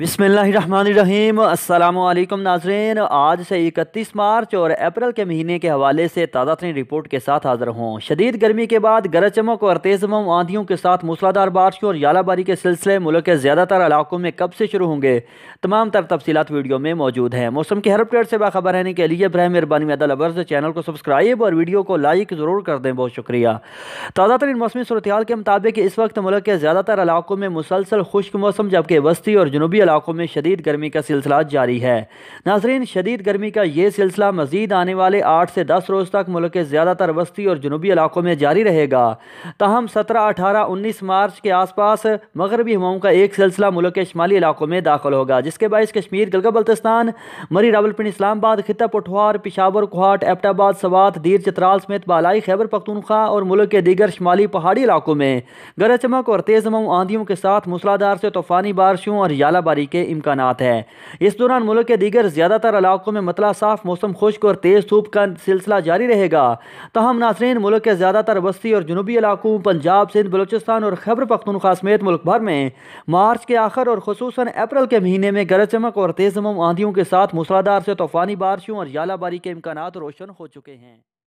बिसमीम नाजरन नाजरीन आज से 31 मार्च और अप्रैल के महीने के हवाले से ताज़ा तरीन रिपोर्ट के साथ हाजिर हों शदीद गर्मी के बाद गरज चमक और तेज़ मम आंधियों के साथ मूसलाधार बारिश और झालाबारी के सिलसिले मुल्क के ज़्यादातर इलाकों में कब से शुरू होंगे तमाम तर तफसीत वीडियो में मौजूद हैं मौसम के हर अपडेट से बाखबर रहने के लिए बर मेहरबानी अदल अबर्ज चैनल को सब्सक्राइब और वीडियो को लाइक ज़रूर कर दें बहुत शुक्रिया ताज़ा तरीन मौसमी सूरत के मुताबिक इस वक्त मुल्क के ज़्यादातर इलाकों में मुसलसल खुश्क मौसम जबकि वस्ती और जनूबी इलाकों में शदीद गर्मी का सिलसिला जारी है नाजरीन शदीद गर्मी का ये सिलसिला मजीद आने वाले आठ से दस रोज़ तक मुल्क के ज़्यादातर वस्ती और जनूबी इलाकों में जारी रहेगा तहम सत्रह अठारह उन्नीस मार्च के आसपास मगरबी हवाओं का एक सिलसिला मुल्क के शुमाली इलाकों में दाखिल होगा जिसके बायस कश्मीर गलगा बल्तिस्तान मरी रावलपिंड इस्लामाबाद खिता पठवार पिशावर कुहाट एपटाबाद सवात दीर चतराल समेत बालाई खैबर पख्तूनख्वा और मुल्क के दीगर शुमाली पहाड़ी इलाकों में गरज चमक और तेज़ हवाओं आंधियों के साथ मूसलाधार से तूफ़ानी बारिशों और यालाबारी बर्फबारी के इम्कान है इस दौरान मुल्क के दीगर ज़्यादातर इलाकों में मतला साफ मौसम खुश्क और तेज़ धूप का सिलसिला जारी रहेगा तहम नासरीन मुल्क के ज़्यादातर वस्ती और जनूबी इलाकों पंजाब सिंध बलोचिस्तान और खैबर पख्तनखा समेत मुल्क भर में मार्च के आखिर और खसूस अप्रैल के महीने में गरज चमक और तेज़ आंधियों के साथ मूसलाधार से तूफ़ानी बारिशों और यालाबारी के इम्कान रोशन हो चुके हैं